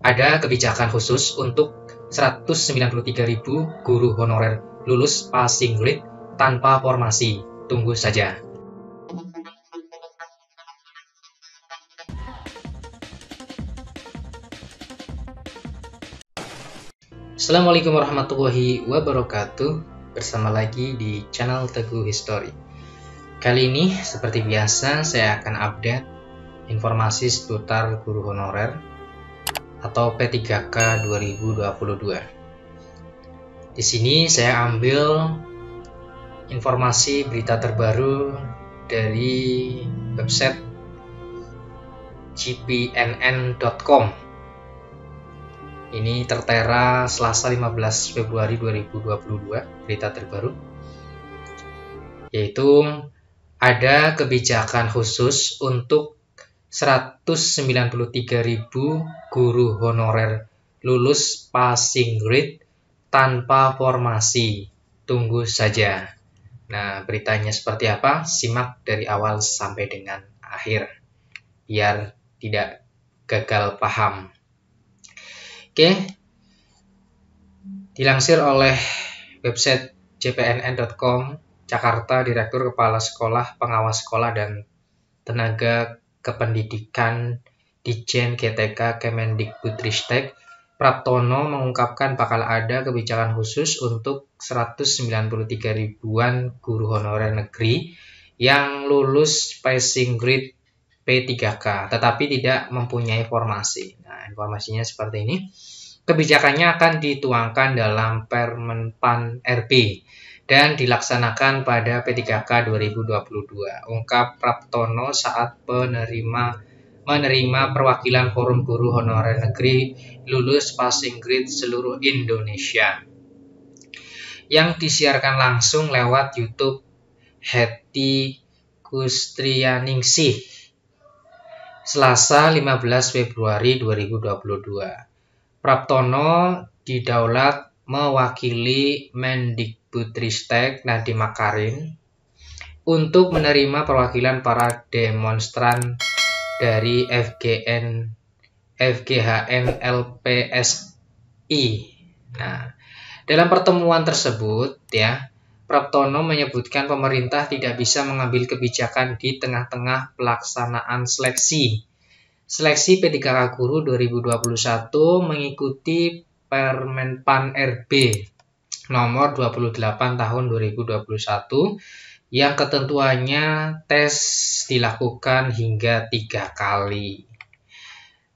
ada kebijakan khusus untuk 193.000 guru honorer lulus passing grade tanpa formasi. Tunggu saja. Assalamualaikum warahmatullahi wabarakatuh Bersama lagi di channel Teguh History Kali ini seperti biasa saya akan update informasi seputar guru honorer atau P3K 2022. Di sini saya ambil informasi berita terbaru dari website gpnn.com. Ini tertera Selasa 15 Februari 2022, berita terbaru. Yaitu ada kebijakan khusus untuk 193.000 guru honorer lulus passing grade tanpa formasi. Tunggu saja. Nah, beritanya seperti apa? Simak dari awal sampai dengan akhir biar tidak gagal paham. Oke. Dilansir oleh website jpnn.com Jakarta Direktur Kepala Sekolah Pengawas Sekolah dan Tenaga Kependidikan Dijen GTK Kemendikbudristek Praptono mengungkapkan bakal ada kebijakan khusus untuk 193 ribuan guru honorer negeri yang lulus passing grade P3K tetapi tidak mempunyai formasi. Nah, informasinya seperti ini. Kebijakannya akan dituangkan dalam Permenpan RB dan dilaksanakan pada P3K 2022. Ungkap Praptono saat penerima menerima perwakilan Forum Guru Honorer Negeri lulus passing grade seluruh Indonesia yang disiarkan langsung lewat YouTube Heti Kustrianingsih Selasa 15 Februari 2022. Praptono didaulat mewakili Mendik Putri Stek Nadi Makarin untuk menerima perwakilan para demonstran dari FGN FGHN LPSI. Nah, dalam pertemuan tersebut ya, Praptono menyebutkan pemerintah tidak bisa mengambil kebijakan di tengah-tengah pelaksanaan seleksi. Seleksi P3K Guru 2021 mengikuti Permenpan RB nomor 28 tahun 2021 yang ketentuannya tes dilakukan hingga tiga kali.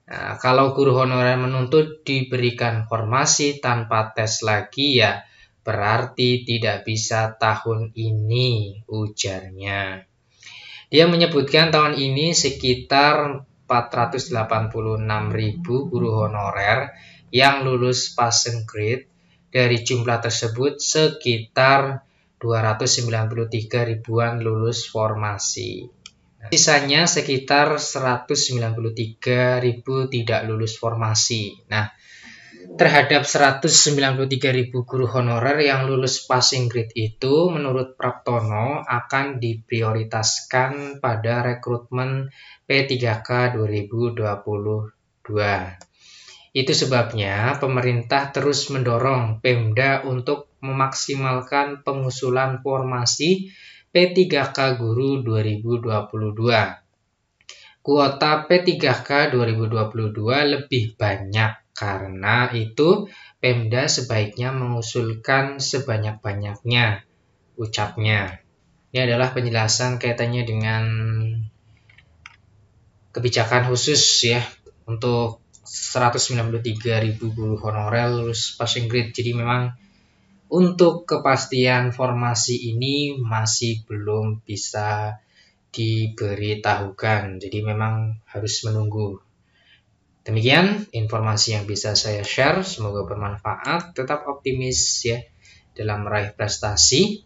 Nah, kalau guru honorer menuntut diberikan formasi tanpa tes lagi ya berarti tidak bisa tahun ini ujarnya. Dia menyebutkan tahun ini sekitar 486.000 guru honorer yang lulus passing grade dari jumlah tersebut, sekitar 293 ribuan lulus formasi. Nah, sisanya sekitar 193 ribu tidak lulus formasi. Nah, terhadap 193 ribu guru honorer yang lulus passing grade itu, menurut Praptono akan diprioritaskan pada rekrutmen P3K 2022. Itu sebabnya pemerintah terus mendorong Pemda untuk memaksimalkan pengusulan formasi P3K Guru 2022. Kuota P3K 2022 lebih banyak karena itu Pemda sebaiknya mengusulkan sebanyak-banyaknya, ucapnya. Ini adalah penjelasan kaitannya dengan kebijakan khusus ya untuk 193.000 guru honorer lulus passing grade. Jadi memang untuk kepastian formasi ini masih belum bisa diberitahukan. Jadi memang harus menunggu. Demikian informasi yang bisa saya share. Semoga bermanfaat. Tetap optimis ya dalam meraih prestasi.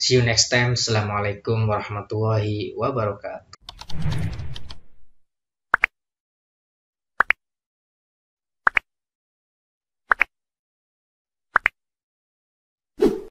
See you next time. Assalamualaikum warahmatullahi wabarakatuh.